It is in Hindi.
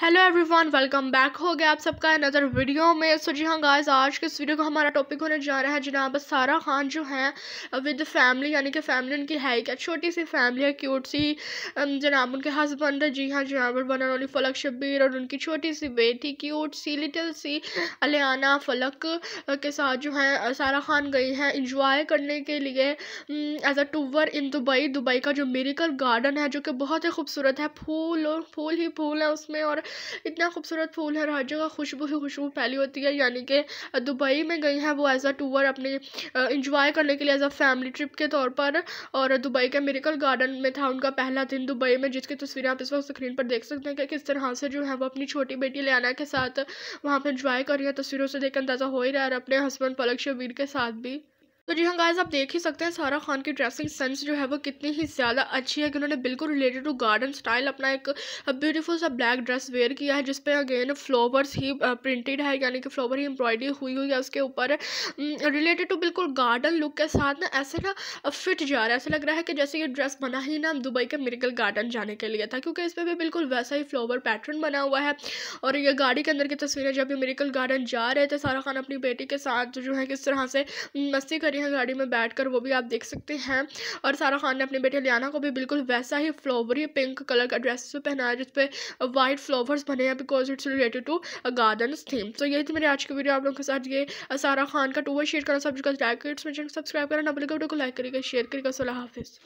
हेलो एवरीवन वेलकम बैक हो गया आप सबका नज़र वीडियो में सो जी हाँ गाइस आज के इस वीडियो का हमारा टॉपिक होने जा रहा है जनाब सारा खान जो है विद फैमिली यानी कि फैमिली उनकी है क्या छोटी सी फैमिली है क्यूट सी um, जनाब उनके हस्बैंड जी हाँ जनाब वन एंड फलक शब्बीर और उनकी छोटी सी बेटी क्यूट सी लिटिल सी अलियाना फलक uh, के साथ जो है uh, सारा खान गई है इंजॉय करने के लिए as a tour in Dubai Dubai का जो मेरिकल गार्डन है जो कि बहुत ही खूबसूरत है फूल और फूल ही फूल है उसमें और इतना खूबसूरत फूल है और हर जगह खुशबू ही खुशबू फैली होती है यानी कि दुबई में गई हैं वो एज अ टूर अपने इंजॉय करने के लिए एज अ फैमिली ट्रिप के तौर पर और दुबई के मेरिकल गार्डन में था उनका पहला दिन दुबई में जिसकी तस्वीरें आप इस वक्त स्क्रीन पर देख सकते हैं कि किस तरह से जो है वो अपनी छोटी बेटी लियाना के साथ वहाँ पर इंजॉय कर रही है तस्वीरों से देखकर अंदाज़ा हो ही रहा है और अपने हस्बैंड पलक शबीर के साथ भी तो जी हाँ गाइज आप देख ही सकते हैं सारा खान की ड्रेसिंग सेंस जो है वो कितनी ही ज़्यादा अच्छी है कि उन्होंने बिल्कुल रिलेटेड टू गार्डन स्टाइल अपना एक ब्यूटीफुल सा ब्लैक ड्रेस वेयर किया है जिसपे अगेन फ्लावर्स ही प्रिंटेड है यानी कि फ्लावर ही एम्ब्रॉयडरी हुई हुई है उसके ऊपर रिलेटेड टू बिल्कुल गार्डन लुक के साथ ना ऐसे ना फिट जा रहा है ऐसा लग रहा है कि जैसे ये ड्रेस बना ही ना दुबई के मेरिकल गार्डन जाने के लिए था क्योंकि इस पर भी बिल्कुल वैसा ही फ्लावर पैटर्न बना हुआ है और ये गाड़ी के अंदर की तस्वीरें जब ये मेरिकल गार्डन जा रहे थे सारा खान अपनी बेटी के साथ जो है किस तरह से मस्ती करी गाड़ी है गाड़ी में बैठ कर वो भी आप देख सकते हैं और सारा खान ने अपने बेटे लियाना को भी बिल्कुल वैसा ही फ्लोवरी पिंक कलर का ड्रेस पहनाया जिसपे व्हाइट फ्लावर्स बने हैं because it's related to garden theme तो यही थी मेरी आज की वीडियो आप लोगों के साथ ये सारा खान का टूवर शेयर करना सब्जेक्ट का जैकेट्स सब्सक्राइब करना को लाइक करिएगा शेयर करिएगा सोलह हाफिज़